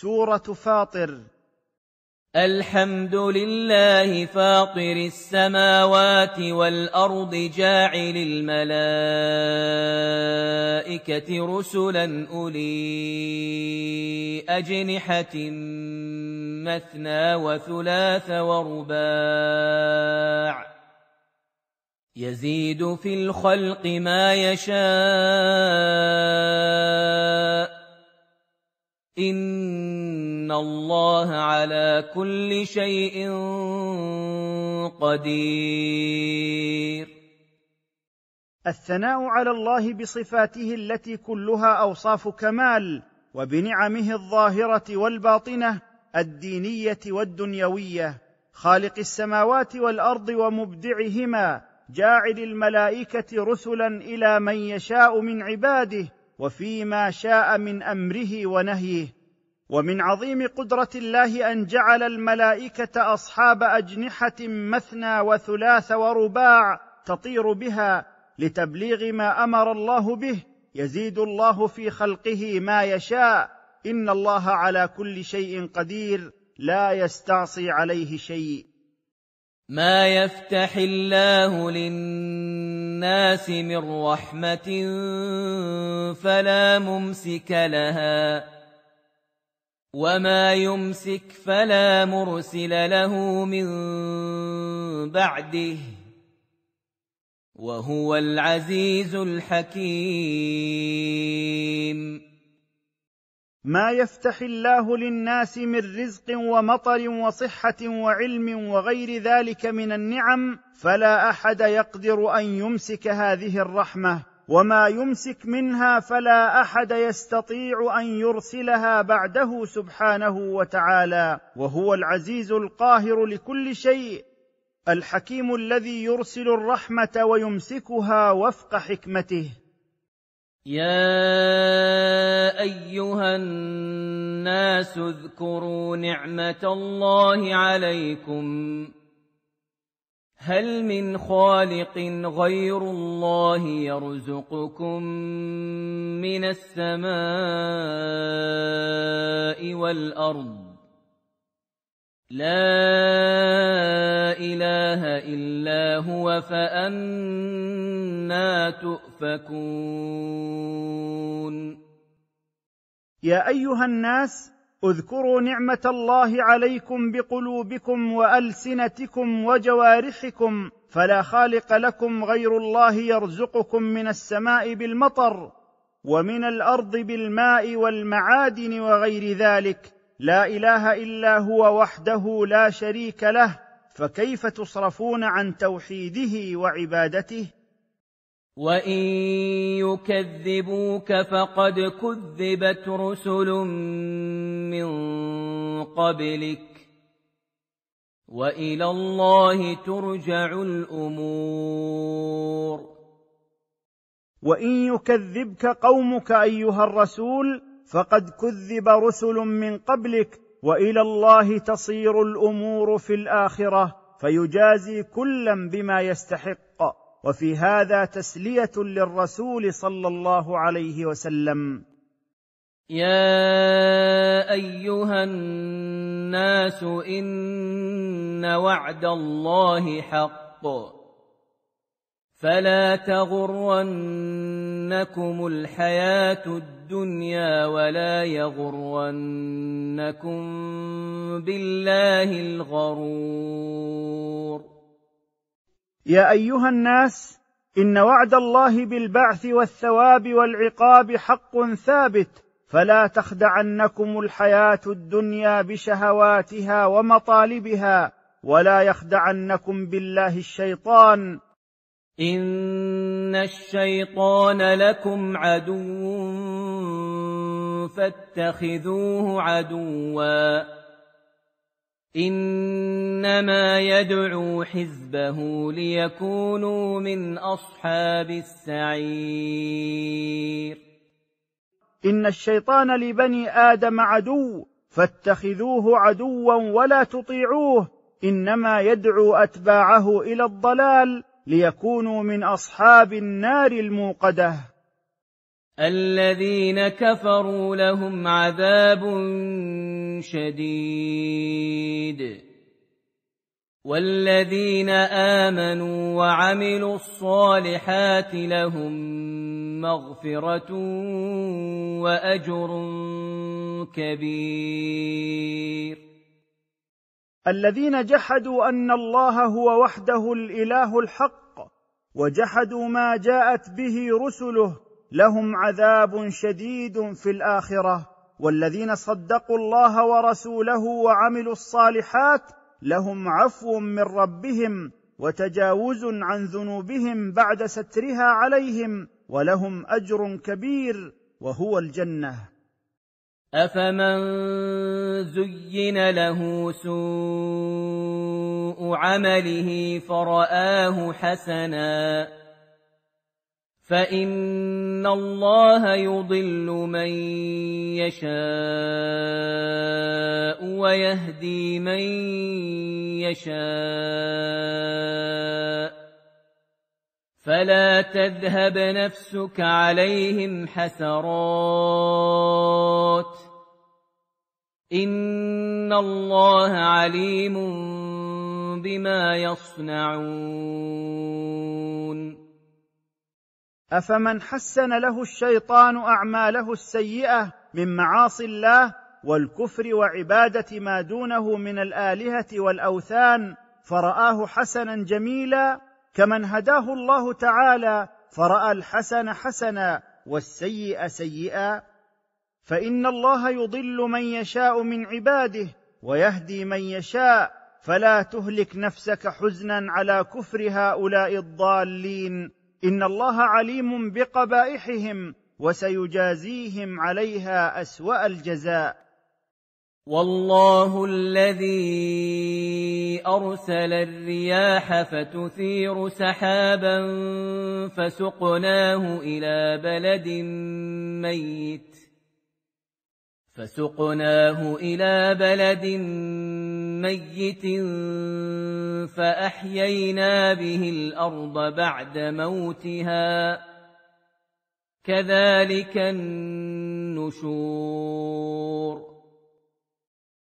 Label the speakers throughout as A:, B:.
A: سوره فاطر الحمد لله فاطر السماوات والارض جاعل الملائكه رسلا اولي اجنحه مثنى وثلاث ورباع يزيد في الخلق ما يشاء إن الله على كل شيء
B: قدير الثناء على الله بصفاته التي كلها اوصاف كمال وبنعمه الظاهره والباطنه الدينيه والدنيويه خالق السماوات والارض ومبدعهما جاعل الملائكه رسلا الى من يشاء من عباده وفيما شاء من امره ونهيه ومن عظيم قدره الله ان جعل الملائكه اصحاب اجنحه مثنى وثلاث ورباع تطير بها لتبليغ ما امر الله به يزيد الله في خلقه ما يشاء ان الله على كل شيء قدير لا يستعصي عليه شيء
A: ما يفتح الله للناس للناس من رحمة فلا ممسك لها وما يمسك فلا مرسل له من بعده وهو العزيز الحكيم
B: ما يفتح الله للناس من رزق ومطر وصحه وعلم وغير ذلك من النعم فلا احد يقدر ان يمسك هذه الرحمه وما يمسك منها فلا احد يستطيع ان يرسلها بعده سبحانه وتعالى وهو العزيز القاهر لكل شيء الحكيم الذي يرسل الرحمه ويمسكها وفق حكمته
A: يا ايها الناس اذكروا نعمه الله عليكم هل من خالق غير الله يرزقكم من السماء والارض لا إله إلا هو فأنا تؤفكون
B: يا أيها الناس اذكروا نعمة الله عليكم بقلوبكم وألسنتكم وجوارحكم فلا خالق لكم غير الله يرزقكم من السماء بالمطر ومن الأرض بالماء والمعادن وغير ذلك لا اله الا هو وحده لا شريك له فكيف تصرفون عن توحيده وعبادته
A: وان يكذبوك فقد كذبت رسل من قبلك والى الله ترجع الامور
B: وان يكذبك قومك ايها الرسول فقد كذب رسل من قبلك والى الله تصير الامور في الاخره فيجازي كلا بما يستحق وفي هذا تسليه للرسول صلى الله عليه وسلم
A: يا ايها الناس ان وعد الله حق فلا تغرنكم الحياة الدنيا ولا يغرنكم بالله الغرور
B: يا أيها الناس إن وعد الله بالبعث والثواب والعقاب حق ثابت فلا تخدعنكم الحياة الدنيا بشهواتها ومطالبها ولا يخدعنكم بالله الشيطان
A: إن الشيطان لكم عدو فاتخذوه عدوا إنما يدعو حزبه ليكونوا من أصحاب السعير
B: إن الشيطان لبني آدم عدو فاتخذوه عدوا ولا تطيعوه إنما يدعو أتباعه إلى الضلال ليكونوا من اصحاب النار الموقده
A: الذين كفروا لهم عذاب شديد والذين امنوا وعملوا الصالحات لهم مغفره واجر كبير
B: الذين جحدوا ان الله هو وحده الاله الحق وجحدوا ما جاءت به رسله لهم عذاب شديد في الاخره والذين صدقوا الله ورسوله وعملوا الصالحات لهم عفو من ربهم وتجاوز عن ذنوبهم بعد سترها عليهم ولهم اجر كبير وهو الجنه
A: أفمن زين له سوء عمله فرآه حسنا فإن الله يضل من يشاء ويهدي من يشاء فلا تذهب نفسك عليهم حسرات ان الله عليم بما يصنعون
B: افمن حسن له الشيطان اعماله السيئه من معاصي الله والكفر وعباده ما دونه من الالهه والاوثان فراه حسنا جميلا كمن هداه الله تعالى فراى الحسن حسنا والسيئ سيئا فان الله يضل من يشاء من عباده ويهدي من يشاء فلا تهلك نفسك حزنا على كفر هؤلاء الضالين ان الله عليم بقبائحهم وسيجازيهم عليها اسوا الجزاء والله
A: الذي ارسل الرياح فتثير سحابا فسقناه الى بلد ميت فسقناه الى بلد ميت فاحيينا به الارض بعد موتها كذلك النشور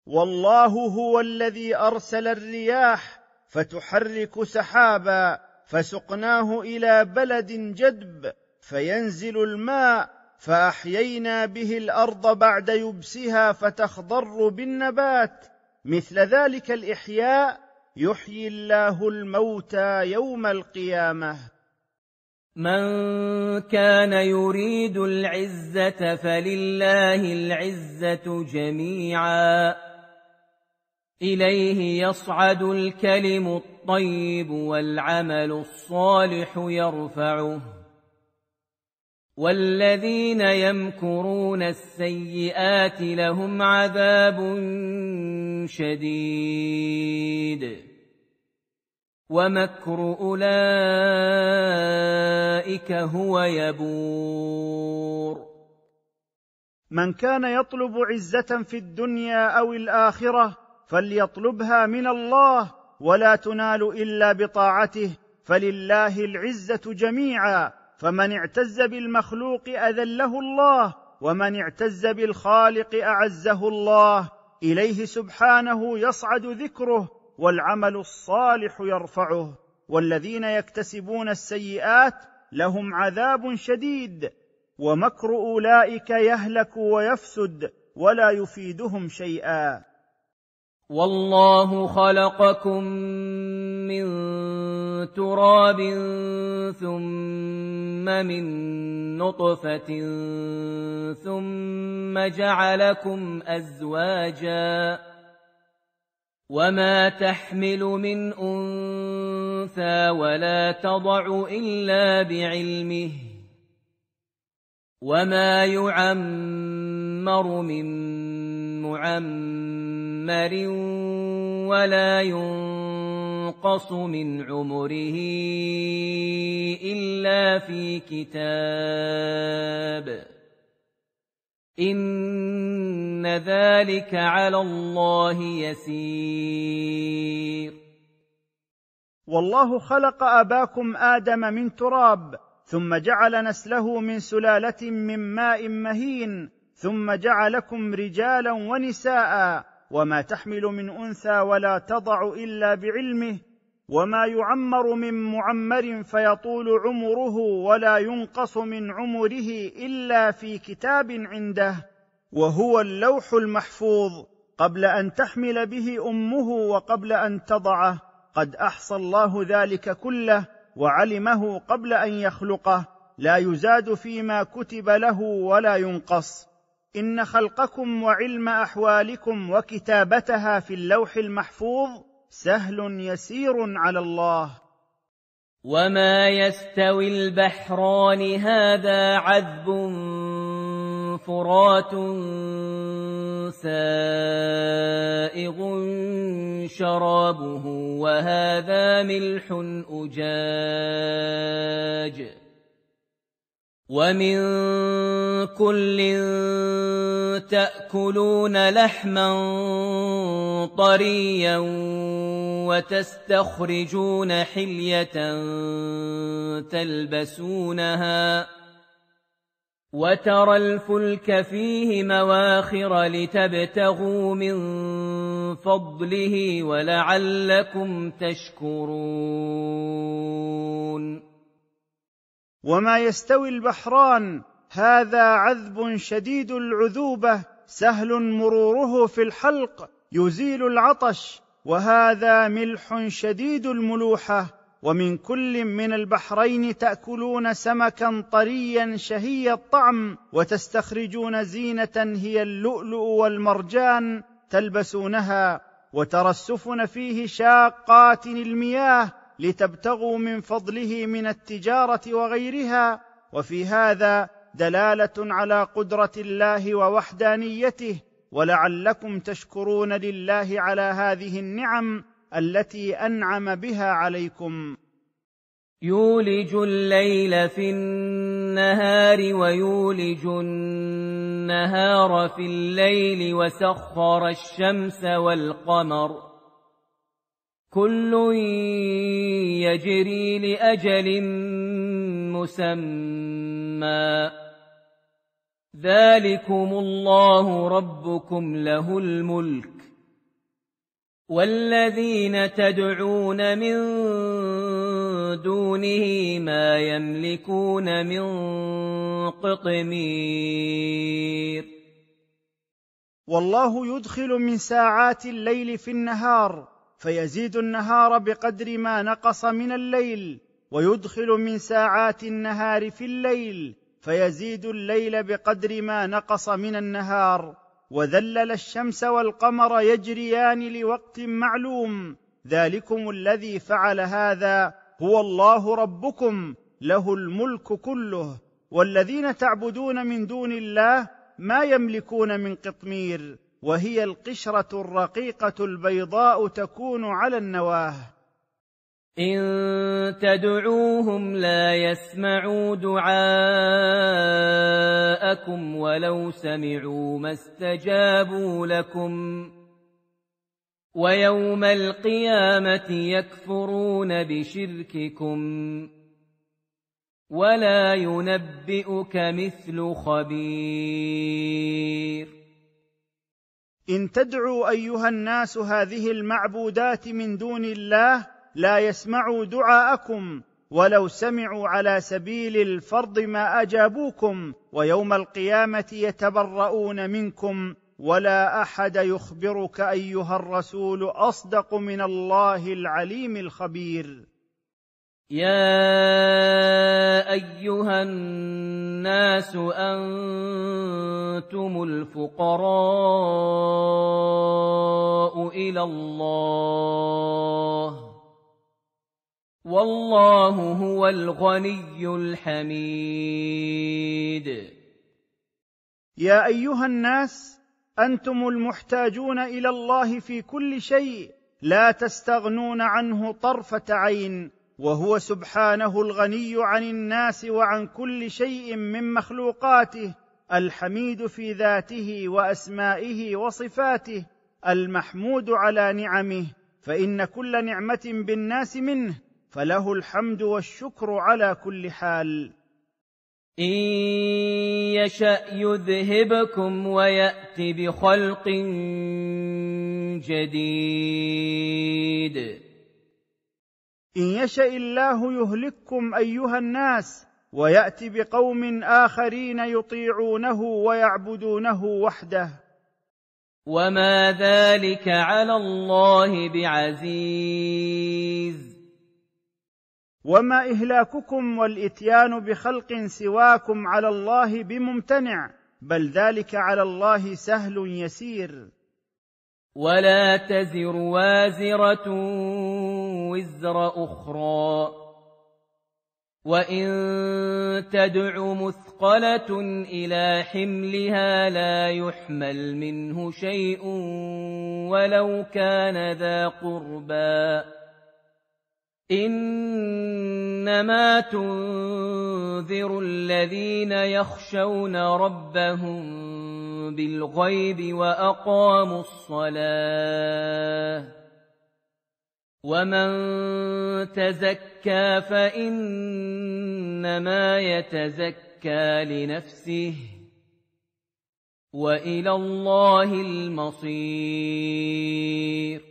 B: والله هو الذي ارسل الرياح فتحرك سحابا فسقناه الى بلد جدب فينزل الماء فاحيينا به الارض بعد يبسها فتخضر بالنبات مثل ذلك الاحياء يحيي الله الموتى يوم القيامه
A: من كان يريد العزه فلله العزه جميعا إليه يصعد الكلم الطيب والعمل الصالح يرفعه والذين يمكرون السيئات لهم عذاب شديد ومكر أولئك هو يبور
B: من كان يطلب عزة في الدنيا أو الآخرة فليطلبها من الله ولا تنال الا بطاعته فلله العزه جميعا فمن اعتز بالمخلوق اذله الله ومن اعتز بالخالق اعزه الله اليه سبحانه يصعد ذكره والعمل الصالح يرفعه والذين يكتسبون السيئات لهم عذاب شديد ومكر اولئك يهلك ويفسد ولا يفيدهم شيئا والله خلقكم
A: من تراب ثم من نطفه ثم جعلكم ازواجا وما تحمل من انثى ولا تضع الا بعلمه وما يعمر من معمر مِّثْمَرٍ وَلَا يُنقَصُ مِنْ عُمُرِهِ إِلَّا فِي كِتَابٍ ۚ إِنَّ ذَٰلِكَ عَلَى اللَّهِ يَسِيرٌ
B: والله خلق اباكم ادم من تراب ثم جعل نسله من سلاله من ماء مهين ثم جعلكم رجالا ونساء وما تحمل من انثى ولا تضع الا بعلمه وما يعمر من معمر فيطول عمره ولا ينقص من عمره الا في كتاب عنده وهو اللوح المحفوظ قبل ان تحمل به امه وقبل ان تضعه قد احصى الله ذلك كله وعلمه قبل ان يخلقه لا يزاد فيما كتب له ولا ينقص ان خلقكم وعلم احوالكم وكتابتها في اللوح المحفوظ سهل يسير على الله
A: وما يستوي البحران هذا عذب فرات سائغ شرابه وهذا ملح أجاج ومن كل تاكلون لحما طريا وتستخرجون حليه تلبسونها وترى الفلك فيه مواخر لتبتغوا من فضله ولعلكم تشكرون
B: وما يستوي البحران هذا عذب شديد العذوبه سهل مروره في الحلق يزيل العطش وهذا ملح شديد الملوحه ومن كل من البحرين تاكلون سمكا طريا شهي الطعم وتستخرجون زينه هي اللؤلؤ والمرجان تلبسونها وترسفن فيه شاقات المياه لتبتغوا من فضله من التجاره وغيرها وفي هذا دلاله على قدره الله ووحدانيته ولعلكم تشكرون لله على هذه النعم التي انعم بها عليكم
A: يولج الليل في النهار ويولج النهار في الليل وسخر الشمس والقمر كل يجري لاجل مسمى ذلكم الله ربكم له الملك والذين تدعون من دونه ما يملكون من
B: قطمير والله يدخل من ساعات الليل في النهار فيزيد النهار بقدر ما نقص من الليل ويدخل من ساعات النهار في الليل فيزيد الليل بقدر ما نقص من النهار وذلل الشمس والقمر يجريان لوقت معلوم ذلكم الذي فعل هذا هو الله ربكم له الملك كله والذين تعبدون من دون الله ما يملكون من قطمير وهي القشره الرقيقه البيضاء تكون على النواه
A: ان تدعوهم لا يسمعوا دعاءكم ولو سمعوا ما استجابوا لكم ويوم القيامه يكفرون بشرككم ولا ينبئك مثل خبير
B: ان تدعوا ايها الناس هذه المعبودات من دون الله لا يسمعوا دعاءكم ولو سمعوا على سبيل الفرض ما اجابوكم ويوم القيامه يتبرؤون منكم ولا احد يخبرك ايها الرسول اصدق من الله العليم الخبير
A: يا ايها الناس انتم الفقراء الى الله والله هو الغني الحميد
B: يا ايها الناس انتم المحتاجون الى الله في كل شيء لا تستغنون عنه طرفه عين وهو سبحانه الغني عن الناس وعن كل شيء من مخلوقاته الحميد في ذاته واسمائه وصفاته المحمود على نعمه فان كل نعمه بالناس منه فله الحمد والشكر على كل حال
A: ان يشا يذهبكم ويات بخلق
B: جديد ان يشا الله يهلككم ايها الناس وياتي بقوم اخرين يطيعونه ويعبدونه وحده
A: وما ذلك على الله بعزيز
B: وما اهلاككم والاتيان بخلق سواكم على الله بممتنع بل ذلك على الله سهل يسير
A: ولا تزر وازره وزر أخرى وإن تدع مثقلة إلى حملها لا يحمل منه شيء ولو كان ذا قربى إنما تنذر الذين يخشون ربهم بالغيب وأقاموا الصلاة ومن تزكى فإنما يتزكى لنفسه وإلى الله
B: المصير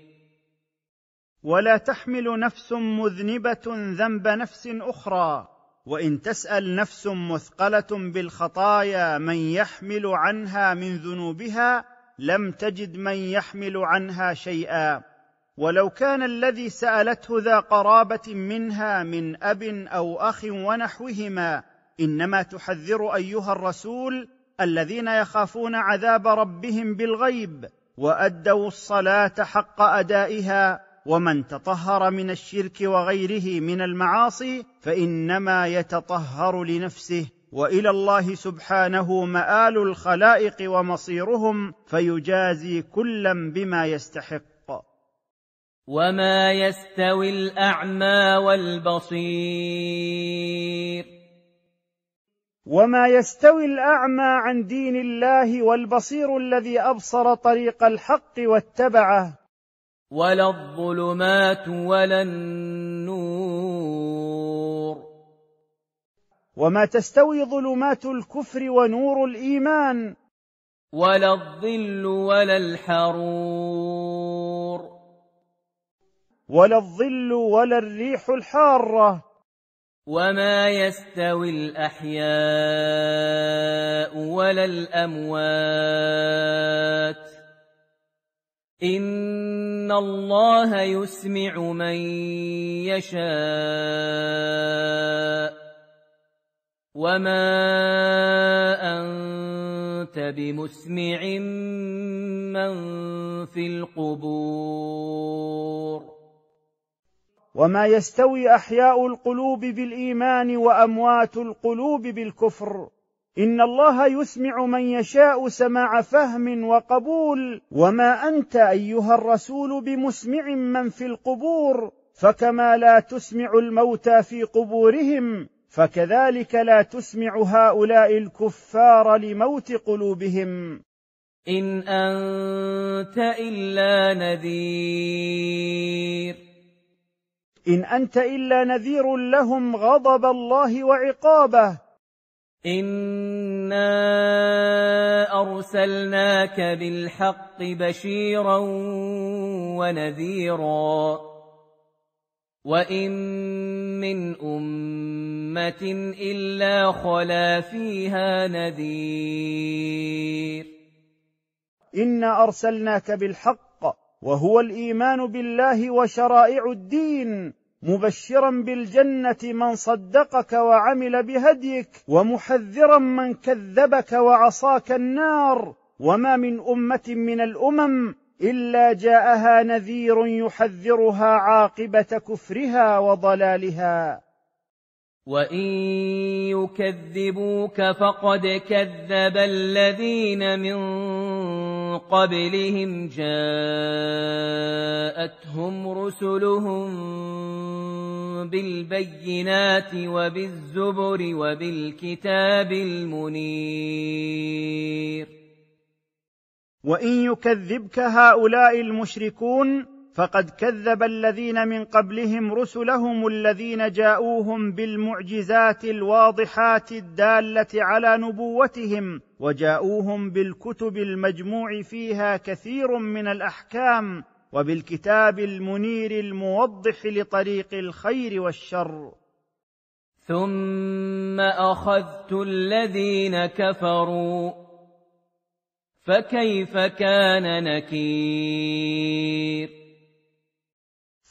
B: ولا تحمل نفس مذنبة ذنب نفس أخرى وإن تسأل نفس مثقلة بالخطايا من يحمل عنها من ذنوبها لم تجد من يحمل عنها شيئا ولو كان الذي سالته ذا قرابه منها من اب او اخ ونحوهما انما تحذر ايها الرسول الذين يخافون عذاب ربهم بالغيب وادوا الصلاه حق ادائها ومن تطهر من الشرك وغيره من المعاصي فانما يتطهر لنفسه والى الله سبحانه مال الخلائق ومصيرهم فيجازي كلا بما يستحق
A: وما يستوي الاعمى والبصير
B: وما يستوي الاعمى عن دين الله والبصير الذي ابصر طريق الحق واتبعه
A: ولا الظلمات ولا
B: النور وما تستوي ظلمات الكفر ونور الايمان ولا
A: الظل ولا الحرور ولا الظل ولا الريح الحاره وما يستوي الاحياء ولا الاموات ان الله يسمع من يشاء وما انت بمسمع من في القبور
B: وما يستوي احياء القلوب بالايمان واموات القلوب بالكفر ان الله يسمع من يشاء سماع فهم وقبول وما انت ايها الرسول بمسمع من في القبور فكما لا تسمع الموتى في قبورهم فكذلك لا تسمع هؤلاء الكفار لموت قلوبهم ان انت الا نذير ان انت الا نذير لهم غضب الله وعقابه
A: انا ارسلناك بالحق بشيرا ونذيرا وان من امه الا خلا فيها نذير
B: انا ارسلناك بالحق وهو الايمان بالله وشرائع الدين مبشرا بالجنه من صدقك وعمل بهديك ومحذرا من كذبك وعصاك النار وما من امه من الامم الا جاءها نذير يحذرها عاقبه كفرها وضلالها
A: وان يكذبوك فقد كذب الذين من قبلهم جاءتهم رسلهم بالبينات وبالزبر وبالكتاب
B: المنير وان يكذبك هؤلاء المشركون فقد كذب الذين من قبلهم رسلهم الذين جاءوهم بالمعجزات الواضحات الداله على نبوتهم وجاءوهم بالكتب المجموع فيها كثير من الاحكام وبالكتاب المنير الموضح لطريق الخير والشر
A: ثم اخذت الذين كفروا فكيف كان
B: نكير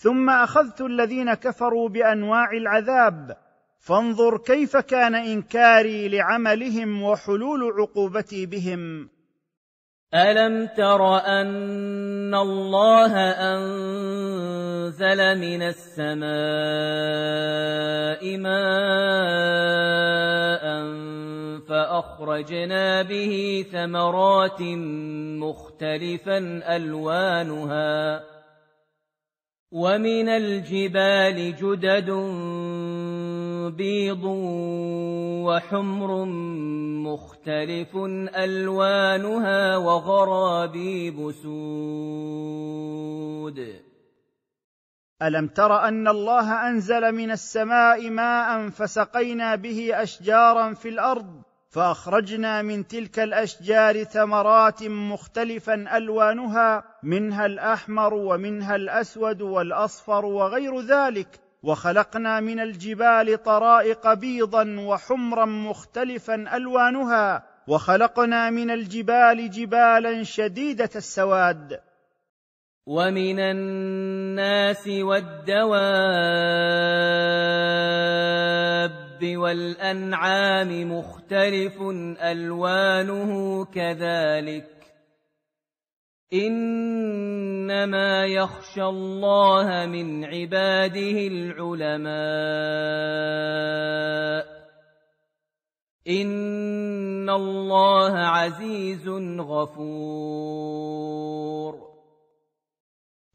B: ثم اخذت الذين كفروا بانواع العذاب فانظر كيف كان انكاري لعملهم وحلول عقوبتي بهم
A: الم تر ان الله انزل من السماء ماء فاخرجنا به ثمرات مختلفا الوانها ومن الجبال جدد بيض وحمر مختلف ألوانها وغرابيب سود
B: ألم تر أن الله أنزل من السماء ماء فسقينا به أشجارا في الأرض فاخرجنا من تلك الاشجار ثمرات مختلفا الوانها منها الاحمر ومنها الاسود والاصفر وغير ذلك وخلقنا من الجبال طرائق بيضا وحمرا مختلفا الوانها وخلقنا من الجبال جبالا شديده السواد
A: ومن الناس والدواب وَالْأَنْعَامِ مُخْتَلِفٌ أَلْوَانُهُ كَذَلِكَ إِنَّمَا يَخْشَى اللَّهَ مِنْ عِبَادِهِ الْعُلَمَاءُ
B: إِنَّ اللَّهَ عَزِيزٌ غَفُورٌ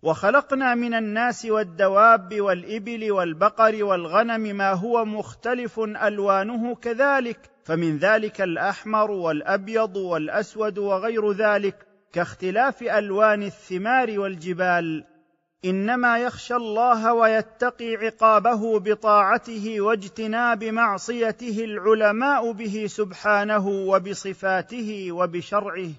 B: وخلقنا من الناس والدواب والابل والبقر والغنم ما هو مختلف الوانه كذلك فمن ذلك الاحمر والابيض والاسود وغير ذلك كاختلاف الوان الثمار والجبال انما يخشى الله ويتقي عقابه بطاعته واجتناب معصيته العلماء به سبحانه وبصفاته وبشرعه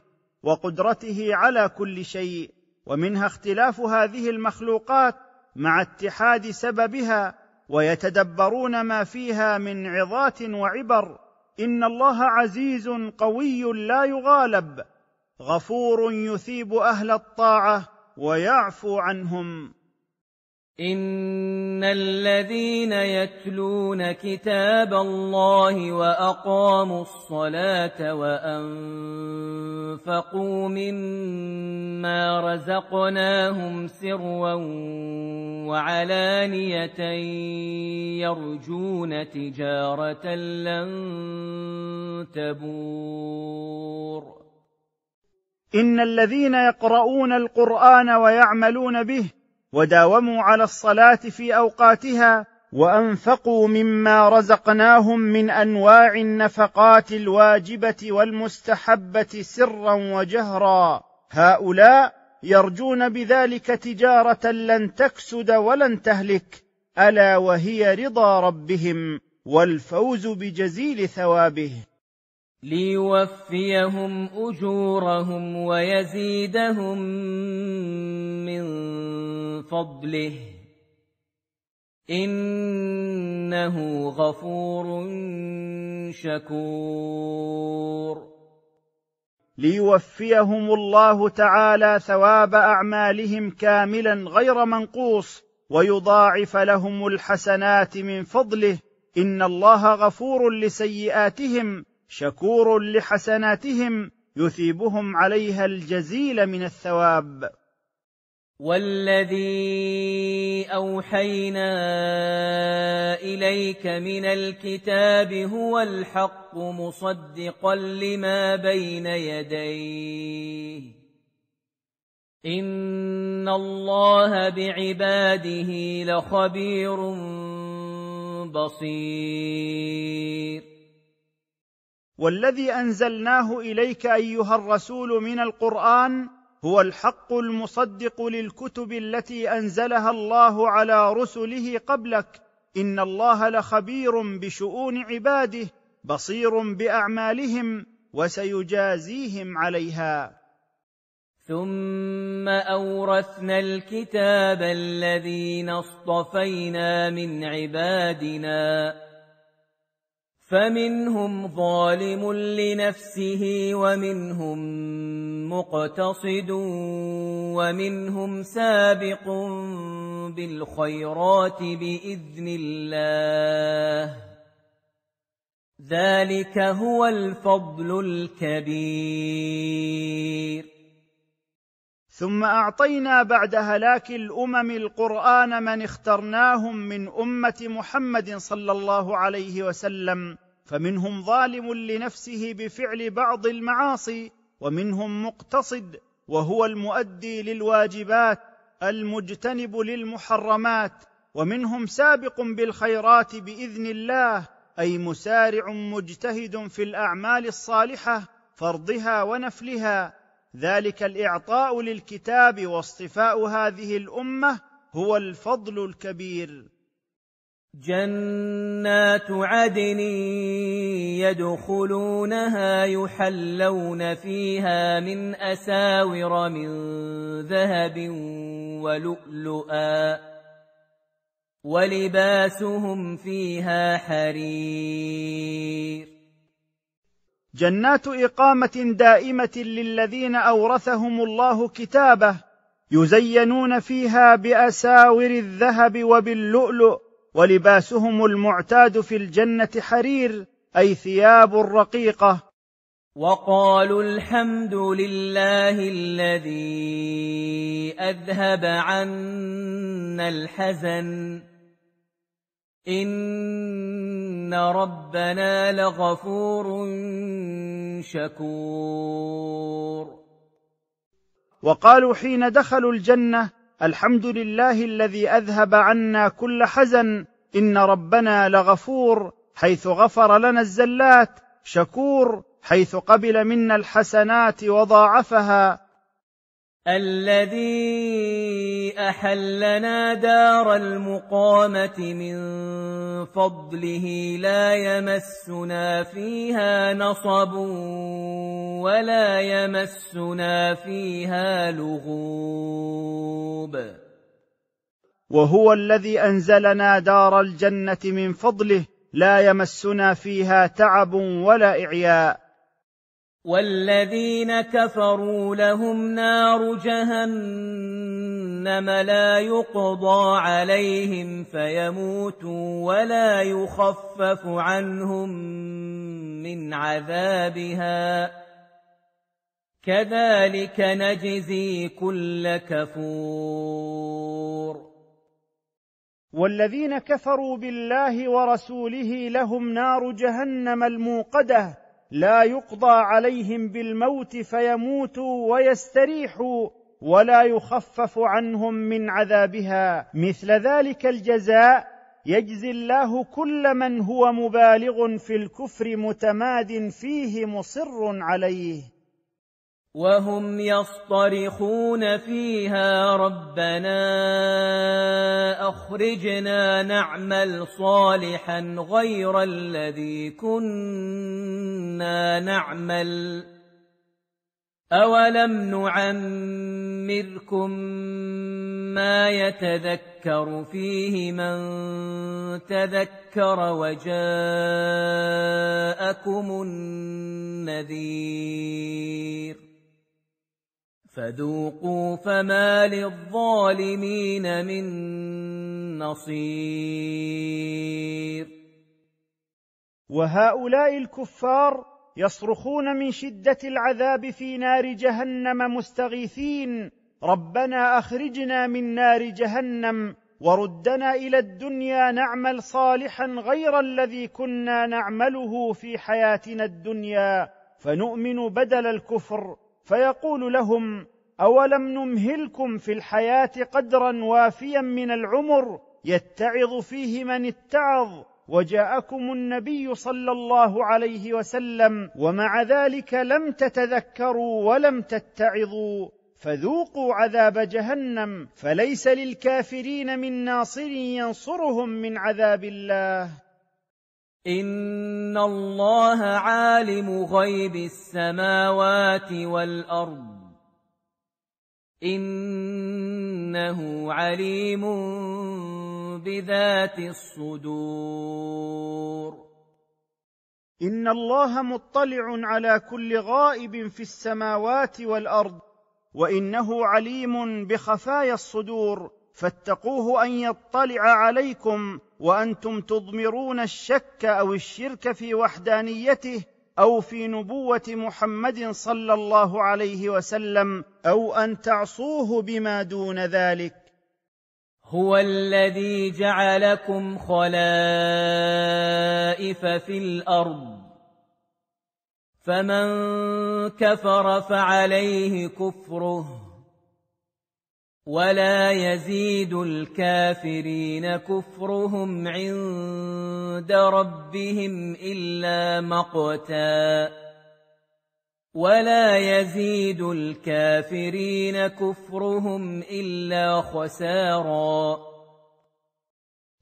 B: وقدرته على كل شيء ومنها اختلاف هذه المخلوقات مع اتحاد سببها ويتدبرون ما فيها من عظات وعبر ان الله عزيز قوي لا يغالب غفور يثيب اهل الطاعه ويعفو عنهم إن
A: الذين يتلون كتاب الله وأقاموا الصلاة وأنفقوا مما رزقناهم سرا وعلانية يرجون تجارة لن
B: تبور إن الذين يقرؤون القرآن ويعملون به وداوموا على الصلاه في اوقاتها وانفقوا مما رزقناهم من انواع النفقات الواجبه والمستحبه سرا وجهرا هؤلاء يرجون بذلك تجاره لن تكسد ولن تهلك الا وهي رضا ربهم والفوز بجزيل ثوابه
A: ليوفيهم اجورهم ويزيدهم من فضله انه غفور شكور
B: ليوفيهم الله تعالى ثواب اعمالهم كاملا غير منقوص ويضاعف لهم الحسنات من فضله ان الله غفور لسيئاتهم شكور لحسناتهم يثيبهم عليها الجزيل من الثواب
A: والذي اوحينا اليك من الكتاب هو الحق مصدقا لما بين يديه ان الله بعباده لخبير
B: بصير والذي انزلناه اليك ايها الرسول من القران هو الحق المصدق للكتب التي انزلها الله على رسله قبلك ان الله لخبير بشؤون عباده بصير باعمالهم وسيجازيهم عليها ثم
A: اورثنا الكتاب الذين اصطفينا من عبادنا فمنهم ظالم لنفسه ومنهم مقتصد ومنهم سابق بالخيرات باذن الله ذلك هو الفضل الكبير
B: ثم اعطينا بعد هلاك الامم القران من اخترناهم من امه محمد صلى الله عليه وسلم فمنهم ظالم لنفسه بفعل بعض المعاصي ومنهم مقتصد وهو المؤدي للواجبات المجتنب للمحرمات ومنهم سابق بالخيرات باذن الله اي مسارع مجتهد في الاعمال الصالحه فرضها ونفلها ذلك الاعطاء للكتاب واصطفاء هذه الامه هو الفضل الكبير جنات عدن يدخلونها
A: يحلون فيها من اساور من ذهب ولؤلؤا ولباسهم فيها حرير
B: جنات اقامه دائمه للذين اورثهم الله كتابه يزينون فيها باساور الذهب وباللؤلؤ ولباسهم المعتاد في الجنه حرير اي ثياب رقيقه
A: وقالوا الحمد لله الذي اذهب عنا الحزن إن ربنا لغفور
B: شكور وقالوا حين دخلوا الجنة الحمد لله الذي أذهب عنا كل حزن إن ربنا لغفور حيث غفر لنا الزلات شكور حيث قبل منا الحسنات وضاعفها
A: الذي احلنا دار المقامه من فضله لا يمسنا فيها نصب ولا يمسنا فيها
B: لغوب وهو الذي انزلنا دار الجنه من فضله لا يمسنا فيها تعب ولا اعياء
A: والذين كفروا لهم نار جهنم لا يقضى عليهم فيموتوا ولا يخفف عنهم من عذابها كذلك نجزي كل كفور
B: والذين كفروا بالله ورسوله لهم نار جهنم الموقده لا يقضى عليهم بالموت فيموتوا ويستريحوا ولا يخفف عنهم من عذابها مثل ذلك الجزاء يجزي الله كل من هو مبالغ في الكفر متماد فيه مصر عليه
A: وهم يصطرخون فيها ربنا أخرجنا نعمل صالحا غير الذي كنا نعمل أولم نعمركم ما يتذكر فيه من تذكر وجاءكم النذير فذوقوا فما للظالمين من نصير
B: وهؤلاء الكفار يصرخون من شده العذاب في نار جهنم مستغيثين ربنا اخرجنا من نار جهنم وردنا الى الدنيا نعمل صالحا غير الذي كنا نعمله في حياتنا الدنيا فنؤمن بدل الكفر فيقول لهم اولم نمهلكم في الحياه قدرا وافيا من العمر يتعظ فيه من اتعظ وجاءكم النبي صلى الله عليه وسلم ومع ذلك لم تتذكروا ولم تتعظوا فذوقوا عذاب جهنم فليس للكافرين من ناصر ينصرهم من عذاب الله ان الله عالم
A: غيب السماوات والارض انه عليم بذات
B: الصدور ان الله مطلع على كل غائب في السماوات والارض وانه عليم بخفايا الصدور فاتقوه ان يطلع عليكم وانتم تضمرون الشك او الشرك في وحدانيته او في نبوه محمد صلى الله عليه وسلم او ان تعصوه بما دون ذلك
A: هو الذي جعلكم خلائف في الارض فمن كفر فعليه كفره ولا يزيد الكافرين كفرهم عند ربهم الا مقتا ولا يزيد الكافرين كفرهم الا خسارا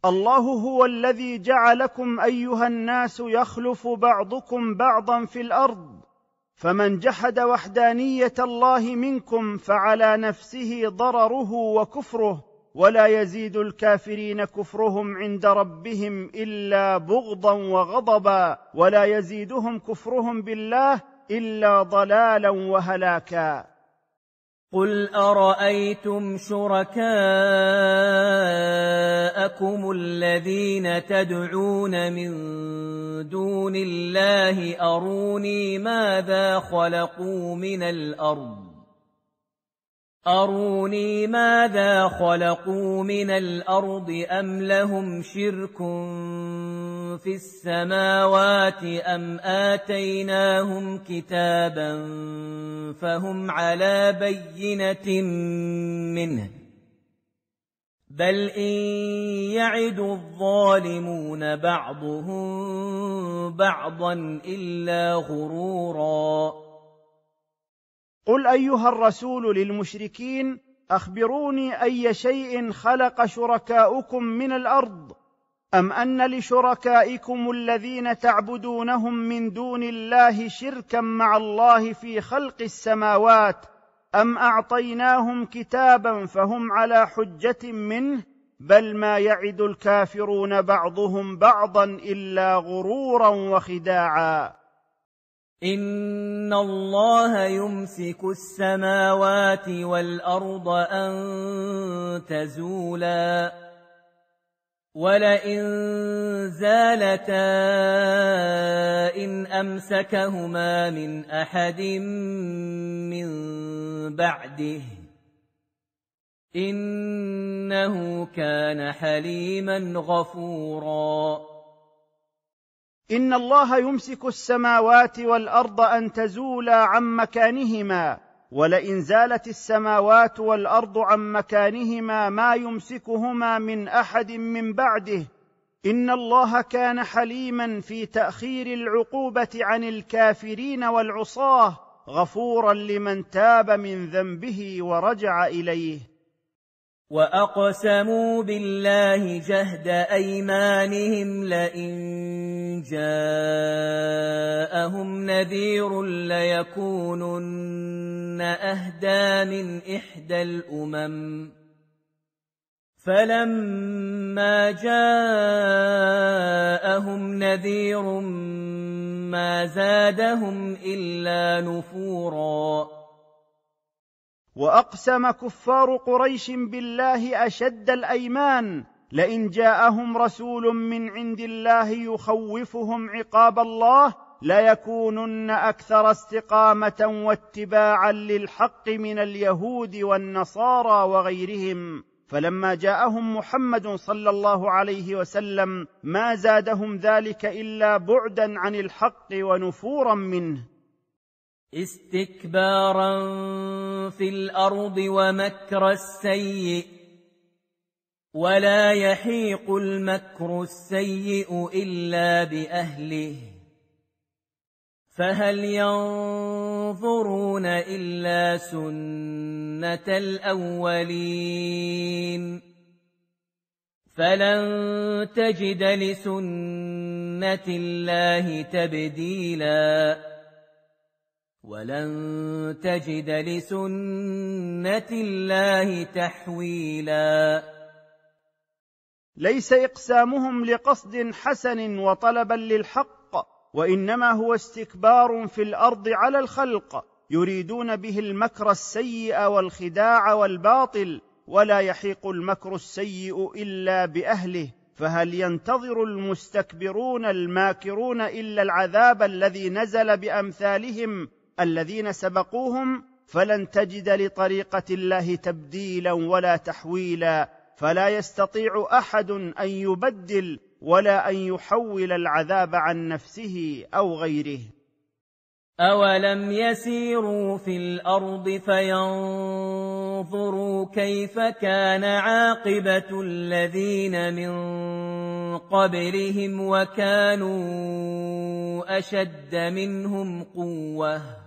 B: الله هو الذي جعلكم ايها الناس يخلف بعضكم بعضا في الارض فمن جحد وحدانيه الله منكم فعلى نفسه ضرره وكفره ولا يزيد الكافرين كفرهم عند ربهم الا بغضا وغضبا ولا يزيدهم كفرهم بالله الا ضلالا وهلاكا
A: قل أرأيتم شركاءكم الذين تدعون من دون الله أروني ماذا خلقوا من الأرض أروني ماذا خلقوا من الأرض أم لهم شرك في السماوات أم آتيناهم كتابا فهم على بينة منه بل إن يعد الظالمون بعضهم بعضا إلا
B: غرورا قل أيها الرسول للمشركين أخبروني أي شيء خلق شركاؤكم من الأرض ام ان لشركائكم الذين تعبدونهم من دون الله شركا مع الله في خلق السماوات ام اعطيناهم كتابا فهم على حجه منه بل ما يعد الكافرون بعضهم بعضا الا غرورا وخداعا
A: ان الله يمسك السماوات والارض ان تزولا ولئن زالتا إن أمسكهما من أحد من بعده إنه كان حليما
B: غفورا إن الله يمسك السماوات والأرض أن تزولا عن مكانهما ولئن زالت السماوات والارض عن مكانهما ما يمسكهما من احد من بعده ان الله كان حليما في تاخير العقوبه عن الكافرين والعصاه غفورا لمن تاب من ذنبه ورجع اليه
A: واقسموا بالله جهد ايمانهم لئن جاءهم نذير ليكونن اهدى من احدى الامم فلما جاءهم نذير ما زادهم الا نفورا
B: واقسم كفار قريش بالله اشد الايمان لئن جاءهم رسول من عند الله يخوفهم عقاب الله ليكونن اكثر استقامه واتباعا للحق من اليهود والنصارى وغيرهم فلما جاءهم محمد صلى الله عليه وسلم ما زادهم ذلك الا بعدا عن الحق ونفورا منه استكبارا
A: في الارض ومكر السيء ولا يحيق المكر السيء الا باهله فهل ينظرون الا سنه الاولين فلن تجد لسنه الله تبديلاً ولن تجد لسنه الله
B: تحويلا ليس اقسامهم لقصد حسن وطلبا للحق وانما هو استكبار في الارض على الخلق يريدون به المكر السيء والخداع والباطل ولا يحيق المكر السيء الا باهله فهل ينتظر المستكبرون الماكرون الا العذاب الذي نزل بامثالهم الذين سبقوهم فلن تجد لطريقه الله تبديلا ولا تحويلا فلا يستطيع احد ان يبدل ولا ان يحول العذاب عن نفسه او غيره
A: أولم يسيروا في الأرض فينظروا كيف كان عاقبة الذين من قبلهم وكانوا أشد منهم قوةً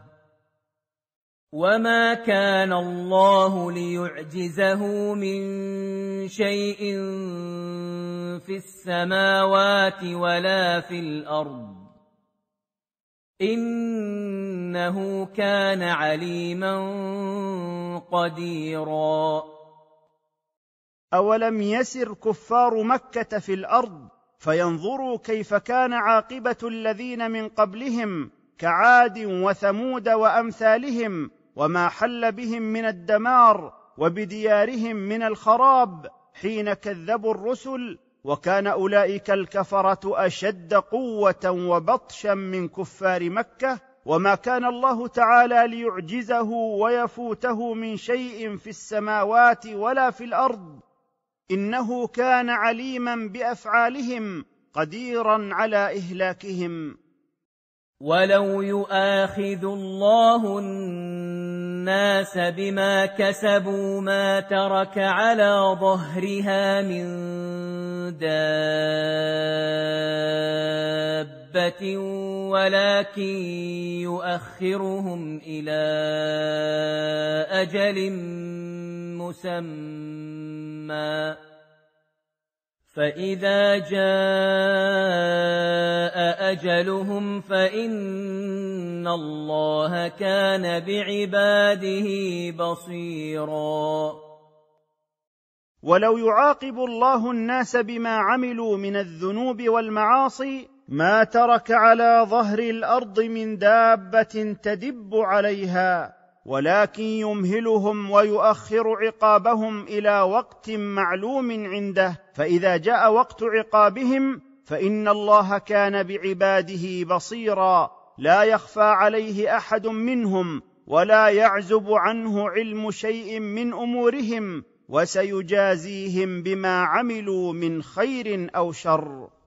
A: وما كان الله ليعجزه من شيء في السماوات ولا في الارض انه كان عليما قديرا
B: اولم يسر كفار مكه في الارض فينظروا كيف كان عاقبه الذين من قبلهم كعاد وثمود وامثالهم وما حل بهم من الدمار وبديارهم من الخراب حين كذبوا الرسل وكان اولئك الكفره اشد قوه وبطشا من كفار مكه وما كان الله تعالى ليعجزه ويفوته من شيء في السماوات ولا في الارض انه كان عليما بافعالهم قديرا على اهلاكهم
A: ولو يؤاخذ الله الناس بما كسبوا ما ترك على ظهرها من دابه ولكن يؤخرهم الى اجل مسمى فإذا جاء أجلهم فإن الله كان بعباده بصيرا
B: ولو يعاقب الله الناس بما عملوا من الذنوب والمعاصي ما ترك على ظهر الارض من دابه تدب عليها ولكن يمهلهم ويؤخر عقابهم الى وقت معلوم عنده فاذا جاء وقت عقابهم فان الله كان بعباده بصيرا لا يخفى عليه احد منهم ولا يعزب عنه علم شيء من امورهم وسيجازيهم بما عملوا من خير او شر